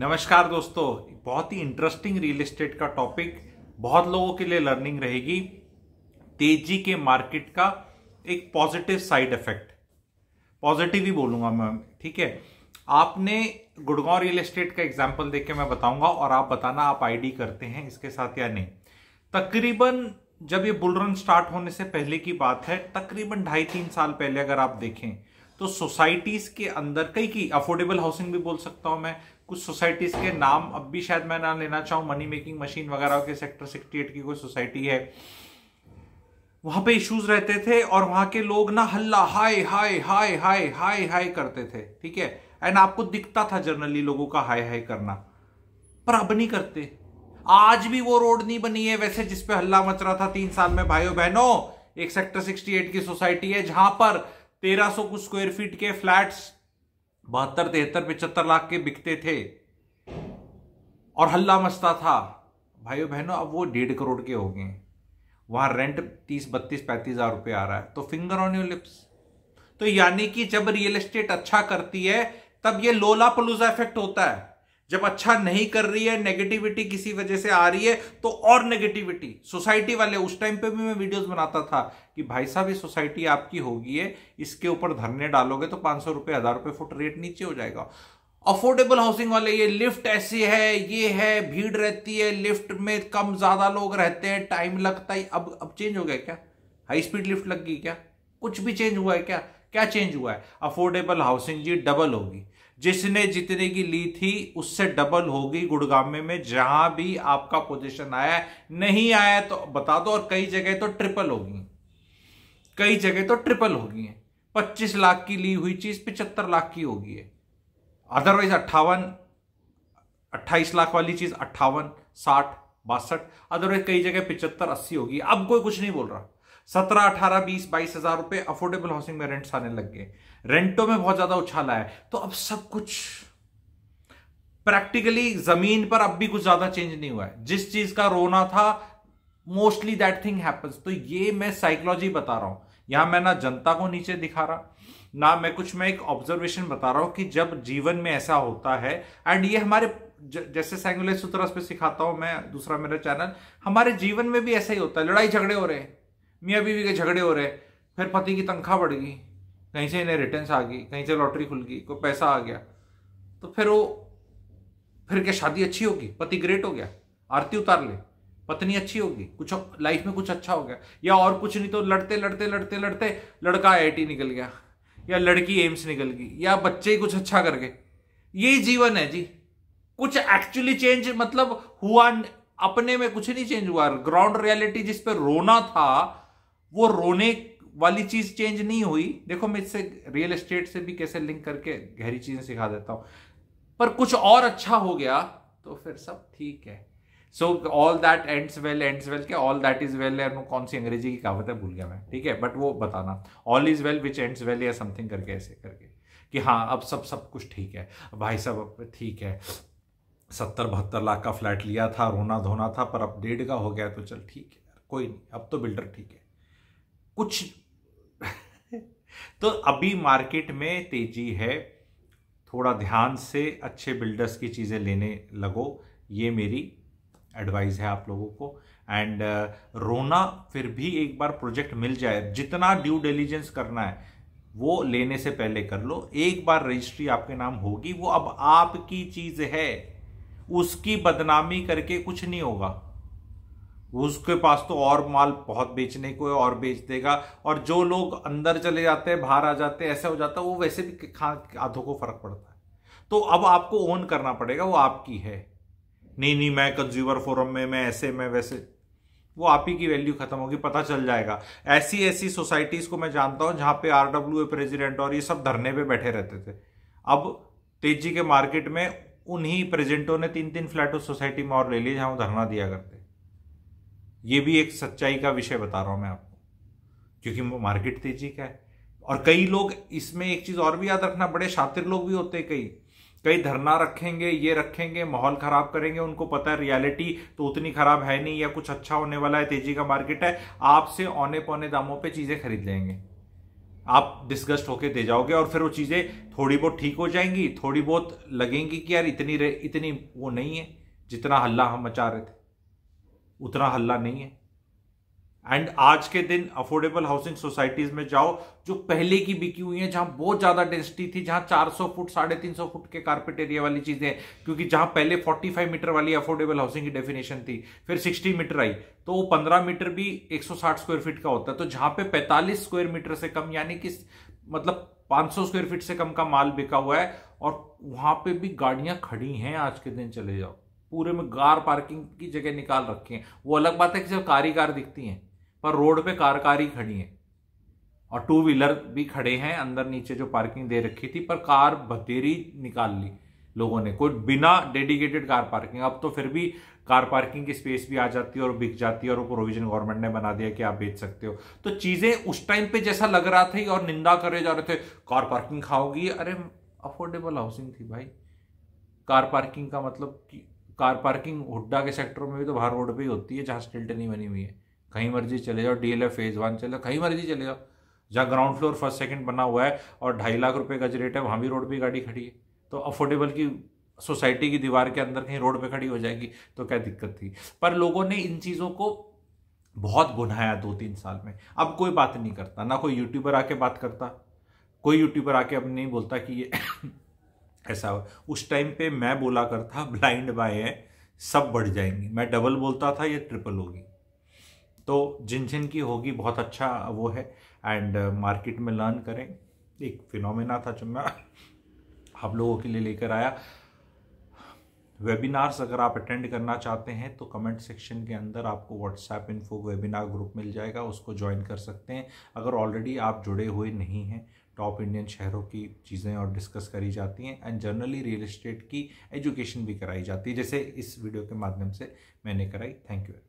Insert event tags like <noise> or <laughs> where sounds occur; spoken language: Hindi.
नमस्कार दोस्तों बहुत ही इंटरेस्टिंग रियल एस्टेट का टॉपिक बहुत लोगों के लिए लर्निंग रहेगी तेजी के मार्केट का एक पॉजिटिव साइड इफेक्ट पॉजिटिव ही बोलूंगा मैं ठीक है आपने गुड़गांव रियल एस्टेट का एग्जाम्पल देके मैं बताऊंगा और आप बताना आप आईडी करते हैं इसके साथ या नहीं तकरीबन जब ये बुलरन स्टार्ट होने से पहले की बात है तकरीबन ढाई तीन साल पहले अगर आप देखें तो सोसाइटीज के अंदर कई की अफोर्डेबल हाउसिंग भी बोल सकता हूं मैं कुछ सोसाइटीज के नाम अब भी शायद मैं ना लेना चाहूँ मनी मेकिंग मशीन वगैरह के सेक्टर सिक्सटी एट की कोई सोसाइटी है वहां पे इश्यूज रहते थे और वहां के लोग ना हल्ला हाय हाय हाय हाय हाय हाय करते थे ठीक है एंड आपको दिखता था जनरली लोगों का हाय हाय करना पर अब नहीं करते आज भी वो रोड नहीं बनी है वैसे जिसपे हल्ला मच रहा था तीन साल में भाइयों बहनों एक सेक्टर 68 की सोसाइटी है जहां पर 1300 कुछ स्क्वायर फीट के फ्लैट्स बहत्तर तिहत्तर पिचहत्तर लाख के बिकते थे और हल्ला मस्ता था भाइयों बहनों अब वो डेढ़ करोड़ के हो गए वहाँ रेंट तीस बत्तीस पैंतीस हज़ार रुपये आ रहा है तो फिंगर ऑन योर लिप्स तो यानी कि जब रियल एस्टेट अच्छा करती है तब ये लोला पलूजा इफेक्ट होता है जब अच्छा नहीं कर रही है नेगेटिविटी किसी वजह से आ रही है तो और नेगेटिविटी सोसाइटी वाले उस टाइम पे भी मैं वीडियोस बनाता था कि भाई साहब ये सोसाइटी आपकी होगी है इसके ऊपर धरने डालोगे तो पांच सौ रुपये हजार रुपये फुट रेट नीचे हो जाएगा अफोर्डेबल हाउसिंग वाले ये लिफ्ट ऐसी है ये है भीड़ रहती है लिफ्ट में कम ज्यादा लोग रहते हैं टाइम लगता है अब अब चेंज हो गया क्या हाई स्पीड लिफ्ट लग गई क्या कुछ भी चेंज हुआ है क्या क्या चेंज हुआ है अफोर्डेबल हाउसिंग जी डबल होगी जिसने जितने की ली थी उससे डबल होगी गुड़गामे में जहां भी आपका पोजीशन आया नहीं आया तो बता दो और कई जगह तो ट्रिपल होगी कई जगह तो ट्रिपल होगी पच्चीस लाख की ली हुई चीज पिचहत्तर लाख की होगी है अदरवाइज अट्ठावन अट्ठाईस लाख वाली चीज अट्ठावन साठ बासठ अदरवाइज कई जगह पिचहत्तर अस्सी होगी अब कोई कुछ नहीं बोल रहा सत्रह अठारह बीस बाईस हजार रुपए अफोर्डेबल हाउसिंग में रेंट्स आने लग गए रेंटों में बहुत ज्यादा उछाला है तो अब सब कुछ प्रैक्टिकली जमीन पर अब भी कुछ ज्यादा चेंज नहीं हुआ है जिस चीज का रोना था मोस्टली दैट थिंग हैपन्स तो ये मैं साइकोलॉजी बता रहा हूं यहां मैं ना जनता को नीचे दिखा रहा ना मैं कुछ मैं एक ऑब्जर्वेशन बता रहा हूं कि जब जीवन में ऐसा होता है एंड ये हमारे जैसे सैंगुलर सूत्र पे सिखाता हूं मैं दूसरा मेरा चैनल हमारे जीवन में भी ऐसा ही होता है लड़ाई झगड़े हो रहे हैं मियाँ बीवी के झगड़े हो रहे फिर पति की तनख्वाह बढ़ गई कहीं से इन्हें रिटर्न आ गई कहीं से लॉटरी खुल गई कोई पैसा आ गया तो फिर वो फिर क्या शादी अच्छी होगी पति ग्रेट हो गया आरती उतार ले पत्नी अच्छी होगी कुछ लाइफ में कुछ अच्छा हो गया या और कुछ नहीं तो लड़ते लड़ते लड़ते लड़ते लड़का आई निकल गया या लड़की एम्स निकल गई या बच्चे ही कुछ अच्छा कर गए यही जीवन है जी कुछ एक्चुअली चेंज मतलब हुआ अपने में कुछ नहीं चेंज हुआ ग्राउंड रियलिटी जिस पर रोना था वो रोने वाली चीज चेंज नहीं हुई देखो मैं इससे रियल एस्टेट से भी कैसे लिंक करके गहरी चीजें सिखा देता हूं पर कुछ और अच्छा हो गया तो फिर सब ठीक है so all that ends well ends well के ऑल दैट इज वेल है कौन सी अंग्रेजी की कहावत है भूल गया मैं ठीक है बट वो बताना all is well which ends well या समथिंग करके ऐसे करके कि हाँ अब सब सब कुछ ठीक है भाई साहब अब ठीक है सत्तर बहत्तर लाख का फ्लैट लिया था रोना धोना था पर अब डेढ़ का हो गया तो चल ठीक है कोई नहीं अब तो बिल्डर ठीक है कुछ <laughs> तो अभी मार्केट में तेजी है थोड़ा ध्यान से अच्छे बिल्डर्स की चीज़ें लेने लगो ये मेरी एडवाइस है आप लोगों को एंड uh, रोना फिर भी एक बार प्रोजेक्ट मिल जाए जितना ड्यू डिलीजेंस करना है वो लेने से पहले कर लो एक बार रजिस्ट्री आपके नाम होगी वो अब आपकी चीज़ है उसकी बदनामी करके कुछ नहीं होगा उसके पास तो और माल बहुत बेचने को है और बेच देगा और जो लोग अंदर चले जाते हैं बाहर आ जाते हैं ऐसा हो जाता है वो वैसे भी खा आधों को फर्क पड़ता है तो अब आपको ओन करना पड़ेगा वो आपकी है नहीं नहीं मैं कंज्यूमर फोरम में मैं ऐसे मैं वैसे वो आप ही की वैल्यू खत्म होगी पता चल जाएगा ऐसी ऐसी सोसाइटीज को मैं जानता हूं जहां पे आरडब्ल्यू प्रेजिडेंट और ये सब धरने पे बैठे रहते थे अब तेजी के मार्केट में उन्हीं प्रेजेंटों ने तीन तीन फ्लैट उस सोसाइटी में और ले लिए जहां वो धरना दिया करते ये भी एक सच्चाई का विषय बता रहा हूं मैं आपको क्योंकि मार्केट तेजी का है और कई लोग इसमें एक चीज़ और भी याद रखना बड़े शातिर लोग भी होते हैं कई कई धरना रखेंगे ये रखेंगे माहौल खराब करेंगे उनको पता है रियलिटी तो उतनी खराब है नहीं या कुछ अच्छा होने वाला है तेजी का मार्केट है आपसे औने पौने दामों पे चीज़ें खरीद लेंगे आप डिस्गस्ट होके दे जाओगे और फिर वो चीज़ें थोड़ी बहुत ठीक हो जाएंगी थोड़ी बहुत लगेंगी कि यार इतनी इतनी वो नहीं है जितना हल्ला हम मचा रहे थे उतना हल्ला नहीं है एंड आज के दिन अफोर्डेबल हाउसिंग सोसाइटीज में जाओ जो पहले की बिकी हुई है जहां बहुत ज्यादा डेंसिटी थी जहां 400 फुट साढ़े तीन फुट के कारपेट एरिया वाली चीजें क्योंकि जहां पहले 45 मीटर वाली अफोर्डेबल हाउसिंग की डेफिनेशन थी फिर 60 मीटर आई तो वो 15 मीटर भी 160 स्क्वायर फीट का होता है तो जहां पे 45 स्क्वायर मीटर से कम यानी कि मतलब 500 स्क्वायर फीट से कम का माल बिका हुआ है और वहां पे भी गाड़ियां खड़ी हैं आज के दिन चले जाओ पूरे में कार पार्किंग की जगह निकाल रखी है वो अलग बात है कि जब कार ही कार दिखती हैं पर रोड पे कार कार ही खड़ी हैं और टू व्हीलर भी खड़े हैं अंदर नीचे जो पार्किंग दे रखी थी पर कार बतेरी निकाल ली लोगों ने कोई बिना डेडिकेटेड कार पार्किंग अब तो फिर भी कार पार्किंग की स्पेस भी आ जाती है और बिक जाती है और प्रोविजन गवर्नमेंट ने बना दिया कि आप बेच सकते हो तो चीजें उस टाइम पे जैसा लग रहा था और निंदा करे जा रहे थे कार पार्किंग खाओगी अरे अफोर्डेबल हाउसिंग थी भाई कार पार्किंग का मतलब कि कार पार्किंग हुड्डा के सेक्टर में भी तो बाहर रोड पे ही होती है जहाँ स्टिल्ट नहीं बनी हुई है कहीं मर्जी चले जाओ डी एल फेज वन चले जाओ कहीं मर्जी चले जाओ जहाँ ग्राउंड फ्लोर फर्स्ट सेकंड बना हुआ है और ढाई लाख रुपए का रेट है वहाँ भी रोड पे गाड़ी खड़ी है तो अफोर्डेबल की सोसाइटी की दीवार के अंदर कहीं रोड पे खड़ी हो जाएगी तो क्या दिक्कत थी पर लोगों ने इन चीज़ों को बहुत बुनाया दो तीन साल में अब कोई बात नहीं करता ना कोई यूट्यूबर आके बात करता कोई यूट्यूबर आके अब नहीं बोलता कि ये ऐसा उस टाइम पे मैं बोला करता ब्लाइंड बाय है सब बढ़ जाएंगे मैं डबल बोलता था ये ट्रिपल होगी तो जिन जिन की होगी बहुत अच्छा वो है एंड मार्केट uh, में लर्न करें एक फिनोमेना था जो मैं आप लोगों के लिए लेकर आया वेबिनार्स अगर आप अटेंड करना चाहते हैं तो कमेंट सेक्शन के अंदर आपको व्हाट्सएप इन्फो वेबिनार ग्रुप मिल जाएगा उसको ज्वाइन कर सकते हैं अगर ऑलरेडी आप जुड़े हुए नहीं हैं टॉप इंडियन शहरों की चीज़ें और डिस्कस करी जाती हैं एंड जनरली रियल इस्टेट की एजुकेशन भी कराई जाती है जैसे इस वीडियो के माध्यम से मैंने कराई थैंक यू